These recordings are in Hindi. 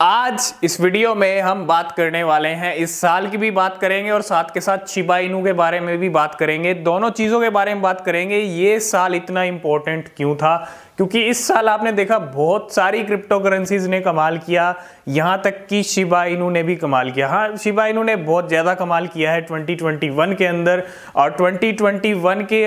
आज इस वीडियो में हम बात करने वाले हैं इस साल की भी बात करेंगे और साथ के साथ शिबा इनू के बारे में भी बात करेंगे दोनों चीज़ों के बारे में बात करेंगे ये साल इतना इम्पोर्टेंट क्यों था क्योंकि इस साल आपने देखा बहुत सारी क्रिप्टो करेंसीज ने कमाल किया यहाँ तक कि शिबा इनू ने भी कमाल किया हाँ शिबा इनू ने बहुत ज़्यादा कमाल किया है 2021 के अंदर और 2021 के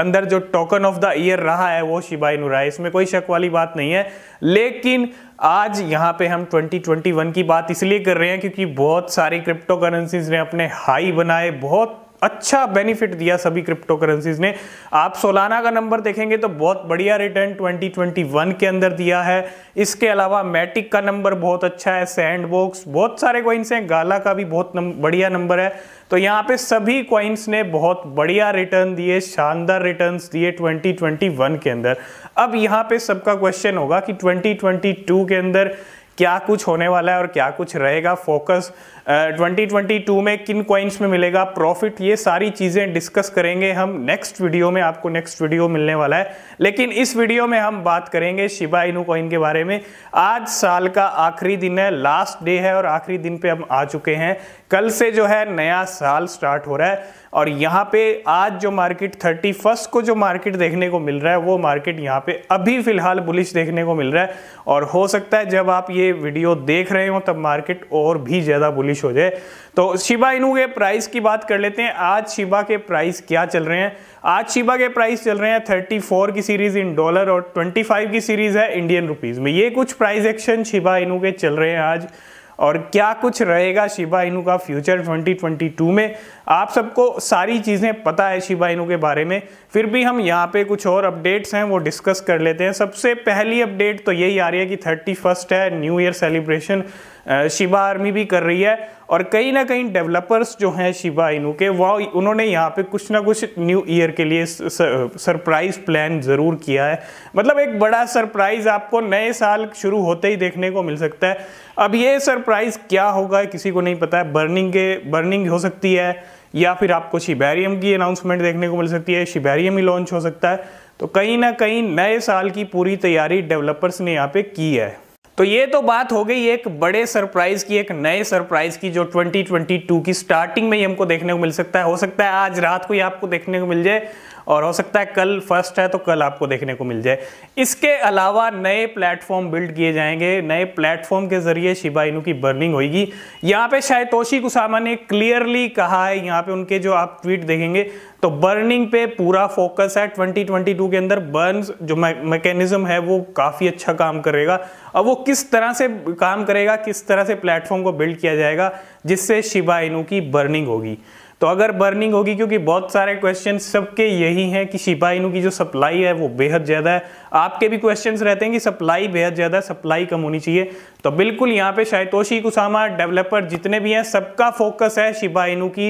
अंदर जो टोकन ऑफ द ईयर रहा है वो शिबा इनू रहा है इसमें कोई शक वाली बात नहीं है लेकिन आज यहाँ पे हम 2021 की बात इसलिए कर रहे हैं क्योंकि बहुत सारी क्रिप्टो करेंसीज ने अपने हाई बनाए बहुत अच्छा बेनिफिट दिया सभी क्रिप्टो करेंसीज ने आप सोलाना का नंबर देखेंगे तो बहुत बढ़िया रिटर्न 2021 के अंदर दिया है इसके अलावा मैटिक का नंबर बहुत अच्छा है सैंडबॉक्स बहुत सारे क्वाइंस हैं गाला का भी बहुत नम, बढ़िया नंबर है तो यहाँ पे सभी क्वाइंस ने बहुत बढ़िया रिटर्न दिए शानदार रिटर्न दिए ट्वेंटी के अंदर अब यहाँ पे सबका क्वेश्चन होगा कि ट्वेंटी के अंदर क्या कुछ होने वाला है और क्या कुछ रहेगा फोकस 2022 में किन कॉइन्स में मिलेगा प्रॉफिट ये सारी चीज़ें डिस्कस करेंगे हम नेक्स्ट वीडियो में आपको नेक्स्ट वीडियो मिलने वाला है लेकिन इस वीडियो में हम बात करेंगे शिबा इनू कॉइन के बारे में आज साल का आखिरी दिन है लास्ट डे है और आखिरी दिन पे हम आ चुके हैं कल से जो है नया साल स्टार्ट हो रहा है और यहाँ पे आज जो मार्केट थर्टी फर्स्ट को जो मार्केट देखने को मिल रहा है वो मार्केट यहाँ पे अभी फिलहाल बुलिश देखने को मिल रहा है और हो सकता है जब आप ये वीडियो देख रहे हो तब मार्केट और भी ज़्यादा बुलिश बारिश हो जाए तो शिबा इनू के प्राइस की बात कर लेते हैं आज शिबा के प्राइस क्या चल रहे हैं आज शिबा के प्राइस चल रहे हैं 34 की सीरीज इन डॉलर और 25 की सीरीज है इंडियन रुपीज में ये कुछ प्राइस एक्शन शिबा इनू के चल रहे हैं आज और क्या कुछ रहेगा शिबा इनू का फ्यूचर 2022 में आप सबको सारी चीज़ें पता है शिबा इनू के बारे में फिर भी हम यहाँ पे कुछ और अपडेट्स हैं वो डिस्कस कर लेते हैं सबसे पहली अपडेट तो यही आ रही है कि थर्टी फर्स्ट है new year celebration Shiba army भी कर रही है और कहीं ना कहीं डेवलपर्स जो हैं शिबा इनू के वह उन्होंने यहाँ पे कुछ ना कुछ न्यू ईयर के लिए सरप्राइज प्लान ज़रूर किया है मतलब एक बड़ा सरप्राइज आपको नए साल शुरू होते ही देखने को मिल सकता है अब ये सरप्राइज क्या होगा किसी को नहीं पता है बर्निंग के बर्निंग हो सकती है या फिर आपको शिबेरियम की अनाउंसमेंट देखने को मिल सकती है शिबेरियम ही लॉन्च हो सकता है तो कहीं ना कहीं नए साल की पूरी तैयारी डेवलपर्स ने यहाँ पे की है तो ये तो बात हो गई एक बड़े सरप्राइज की एक नए सरप्राइज की जो 2022 की स्टार्टिंग में ही हमको देखने को मिल सकता है हो सकता है आज रात को ही आपको देखने को मिल जाए और हो सकता है कल फर्स्ट है तो कल आपको देखने को मिल जाए इसके अलावा नए प्लेटफॉर्म बिल्ड किए जाएंगे नए प्लेटफॉर्म के जरिए शिबा इनू की बर्निंग होगी यहाँ पे शायद तोशी कुसामा ने क्लियरली कहा है यहाँ पे उनके जो आप ट्वीट देखेंगे तो बर्निंग पे पूरा फोकस है 2022 के अंदर बर्न जो मैकेनिज्म है वो काफ़ी अच्छा काम करेगा अब वो किस तरह से काम करेगा किस तरह से प्लेटफॉर्म को बिल्ड किया जाएगा जिससे शिबा इनू की बर्निंग होगी तो अगर बर्निंग होगी क्योंकि बहुत सारे क्वेश्चन सबके यही हैं कि शिपाइन की जो सप्लाई है वो बेहद ज़्यादा है आपके भी क्वेश्चन रहते हैं कि सप्लाई बेहद ज़्यादा है सप्लाई कम होनी चाहिए तो बिल्कुल यहाँ पे शायतोशी कुसामा डेवलपर जितने भी हैं सबका फोकस है शिपाइन की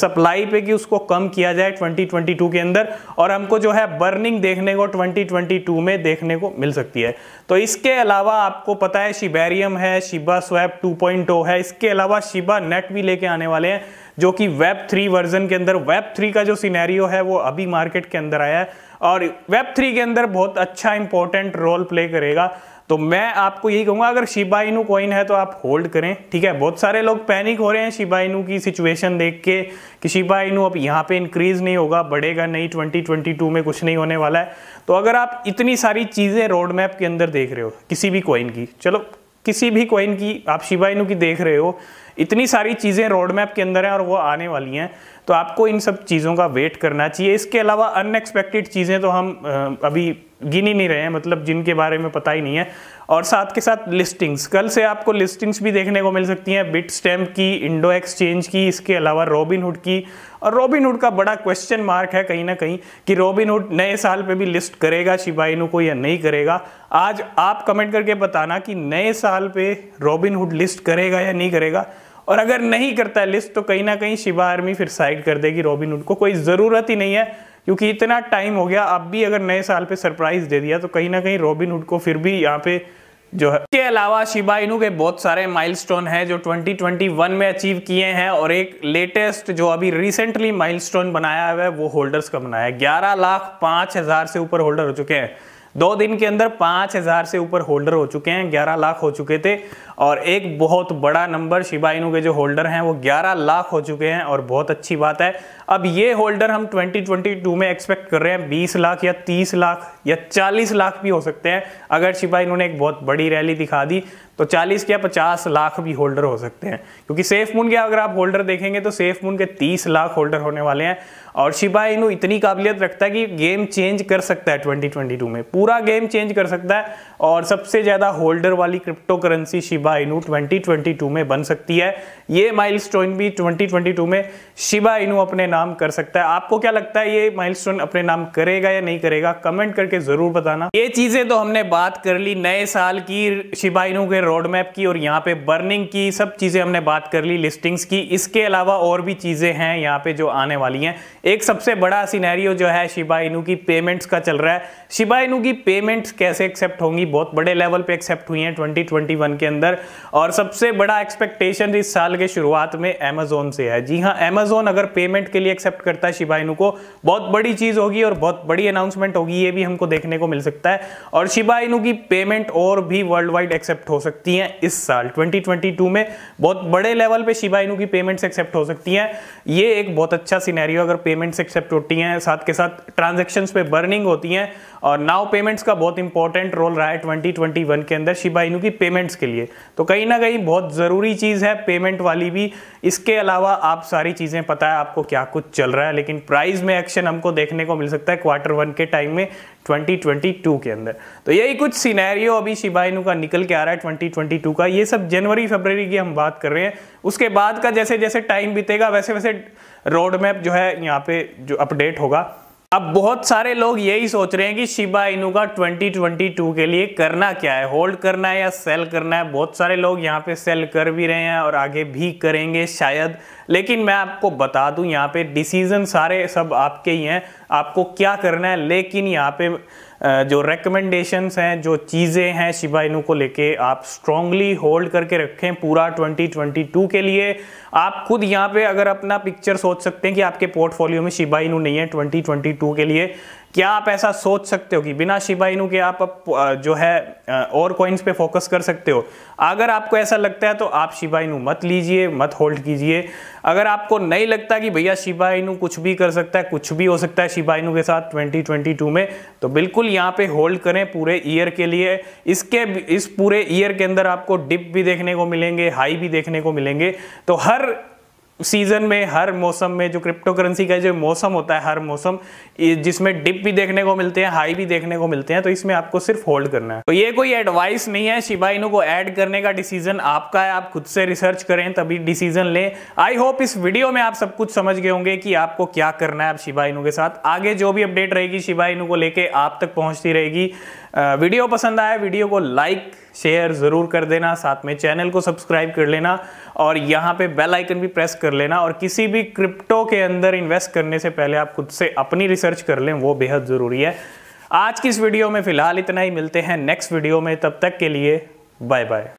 सप्लाई पे कि उसको कम किया जाए 2022 के अंदर और हमको जो है बर्निंग देखने को 2022 में देखने को मिल सकती है तो इसके अलावा आपको पता है शिबेरियम है शिबा स्वैप टू है इसके अलावा शिबा नेट भी लेके आने वाले हैं जो कि वेब थ्री वर्जन के अंदर वेब थ्री का जो सिनेरियो है वो अभी मार्केट के अंदर आया है और वेब थ्री के अंदर बहुत अच्छा इंपॉर्टेंट रोल प्ले करेगा तो मैं आपको यही कहूंगा अगर शिबाइनू कॉइन है तो आप होल्ड करें ठीक है बहुत सारे लोग पैनिक हो रहे हैं शिबाइनू की सिचुएशन देख के कि शिबाइनू अब यहाँ पे इंक्रीज नहीं होगा बढ़ेगा नहीं 2022 में कुछ नहीं होने वाला है तो अगर आप इतनी सारी चीज़ें रोड मैप के अंदर देख रहे हो किसी भी कॉइन की चलो किसी भी कॉइन की आप शिबाइनू की देख रहे हो इतनी सारी चीज़ें रोड मैप के अंदर हैं और वो आने वाली हैं तो आपको इन सब चीज़ों का वेट करना चाहिए इसके अलावा अनएक्सपेक्टेड चीज़ें तो हम अभी गिन ही नहीं रहे हैं मतलब जिनके बारे में पता ही नहीं है और साथ के साथ लिस्टिंग्स कल से आपको लिस्टिंग्स भी देखने को मिल सकती हैं बिट स्टैम्प की इंडो एक्सचेंज की इसके अलावा रॉबिनहुड की और रॉबिनहुड का बड़ा क्वेश्चन मार्क है कहीं ना कहीं कि रॉबिनहुड नए साल पे भी लिस्ट करेगा शिबाइनु को या नहीं करेगा आज आप कमेंट करके बताना कि नए साल पे रॉबिनहुड लिस्ट करेगा या नहीं करेगा और अगर नहीं करता है लिस्ट तो कहीं ना कहीं शिवा आर्मी फिर साइड कर देगी हुड को कोई ज़रूरत ही नहीं है क्योंकि इतना टाइम हो गया अब भी अगर नए साल पे सरप्राइज दे दिया तो कहीं ना कहीं हुड को फिर भी यहाँ पे जो है इसके अलावा शिबा इनू के बहुत सारे माइलस्टोन हैं जो 2021 में अचीव किए हैं और एक लेटेस्ट जो अभी रिसेंटली माइलस्टोन बनाया हुआ है वो होल्डर्स का बनाया है ग्यारह लाख पाँच हज़ार से ऊपर होल्डर हो चुके हैं दो दिन के अंदर पाँच हज़ार से ऊपर होल्डर हो चुके हैं ग्यारह लाख हो चुके थे और एक बहुत बड़ा नंबर शिबा इनू के जो होल्डर हैं वो 11 लाख हो चुके हैं और बहुत अच्छी बात है अब ये होल्डर हम 2022 में एक्सपेक्ट कर रहे हैं 20 लाख या 30 लाख या 40 लाख भी हो सकते हैं अगर शिबा इन्होंने एक बहुत बड़ी रैली दिखा दी तो 40 या 50 लाख भी होल्डर हो सकते हैं क्योंकि सेफ मून के अगर आप होल्डर देखेंगे तो सेफ मून के 30 लाख होल्डर होने वाले हैं और शिबा इनू इतनी काबिलियत रखता है कि गेम चेंज कर सकता है 2022 में पूरा गेम चेंज कर सकता है और सबसे ज़्यादा होल्डर वाली crypto currency Shiba Shiba Inu 2022 में बन सकती है ये माइलस्टोन भी 2022 में शिबा इनू अपने नाम कर सकता है आपको क्या लगता है ये माइलस्टोन अपने नाम करेगा या नहीं करेगा कमेंट करके जरूर बताना ये चीजें तो हमने बात कर ली नए साल की शिबा इनू के रोड मैप की और यहाँ पे बर्निंग की सब चीजें हमने बात कर ली लिस्टिंग्स की इसके अलावा और भी चीजें हैं यहाँ पे जो आने वाली हैं एक सबसे बड़ा सीनैरियो जो है शिबा इनू की पेमेंट्स का चल रहा है शिबा इनू की पेमेंट्स कैसे एक्सेप्ट होंगी बहुत बड़े लेवल पे एक्सेप्ट हुई हैं 2021 के अंदर और सबसे बड़ा एक्सपेक्टेशन इस साल के शुरुआत में अमेजोन से है जी हाँ अमेजोन अगर पेमेंट के लिए एक्सेप्ट करता है शिबाइनू को बहुत बड़ी चीज़ होगी और बहुत बड़ी अनाउंसमेंट होगी ये भी हमको देखने को मिल सकता है और शिबाइनू की पेमेंट और भी वर्ल्ड वाइड एक्सेप्ट हो सकती है इस साल ट्वेंटी में बहुत बड़े लेवल पर शिबाइनू की पेमेंट एक्सेप्ट हो सकती है ये एक बहुत अच्छा सिनेरियो अगर पेमेंट एक्सेप्ट होती है साथ के साथ ट्रांजेक्शन पे बर्निंग होती है और नाउ पेमेंट्स का बहुत इंपॉर्टेंट रोल रहा है 2021 के अंदर शिबाइनू की पेमेंट्स के लिए तो कहीं ना कहीं बहुत ज़रूरी चीज़ है पेमेंट वाली भी इसके अलावा आप सारी चीज़ें पता है आपको क्या कुछ चल रहा है लेकिन प्राइस में एक्शन हमको देखने को मिल सकता है क्वार्टर वन के टाइम में 2022 के अंदर तो यही कुछ सिनेरियो अभी शिबाइनू का निकल के आ रहा है 2022 का ये सब जनवरी फरवरी की हम बात कर रहे हैं उसके बाद का जैसे जैसे टाइम बीतेगा वैसे वैसे रोड मैप जो है यहाँ पे जो अपडेट होगा अब बहुत सारे लोग यही सोच रहे हैं कि शिबा इनू का 2022 के लिए करना क्या है होल्ड करना है या सेल करना है बहुत सारे लोग यहाँ पे सेल कर भी रहे हैं और आगे भी करेंगे शायद लेकिन मैं आपको बता दूं यहाँ पे डिसीजन सारे सब आपके ही हैं आपको क्या करना है लेकिन यहाँ पे जो रेकमेंडेशन हैं जो चीज़ें हैं शिबा इनू को लेके आप स्ट्रांगली होल्ड करके रखें पूरा 2022 के लिए आप खुद यहाँ पे अगर अपना पिक्चर सोच सकते हैं कि आपके पोर्टफोलियो में शिबा इनू नहीं है 2022 के लिए क्या आप ऐसा सोच सकते हो कि बिना शिबा के आप जो है और कॉइन्स पे फोकस कर सकते हो अगर आपको ऐसा लगता है तो आप शिबा मत लीजिए मत होल्ड कीजिए अगर आपको नहीं लगता कि भैया शिबा कुछ भी कर सकता है कुछ भी हो सकता है शिबा के साथ 2022 में तो बिल्कुल यहाँ पे होल्ड करें पूरे ईयर के लिए इसके इस पूरे ईयर के अंदर आपको डिप भी देखने को मिलेंगे हाई भी देखने को मिलेंगे तो हर सीजन में हर मौसम में जो क्रिप्टो करेंसी का जो मौसम होता है हर मौसम जिसमें डिप भी देखने को मिलते हैं हाई भी देखने को मिलते हैं तो इसमें आपको सिर्फ होल्ड करना है तो ये कोई एडवाइस नहीं है शिबाइनो को ऐड करने का डिसीजन आपका है आप खुद से रिसर्च करें तभी डिसीजन लें आई होप इस वीडियो में आप सब कुछ समझ गए होंगे कि आपको क्या करना है आप शिबाइनो के साथ आगे जो भी अपडेट रहेगी शिबाइनो को लेके आप तक पहुंचती रहेगी वीडियो पसंद आया वीडियो को लाइक शेयर ज़रूर कर देना साथ में चैनल को सब्सक्राइब कर लेना और यहाँ पे बेल आइकन भी प्रेस कर लेना और किसी भी क्रिप्टो के अंदर इन्वेस्ट करने से पहले आप खुद से अपनी रिसर्च कर लें वो बेहद ज़रूरी है आज की इस वीडियो में फ़िलहाल इतना ही मिलते हैं नेक्स्ट वीडियो में तब तक के लिए बाय बाय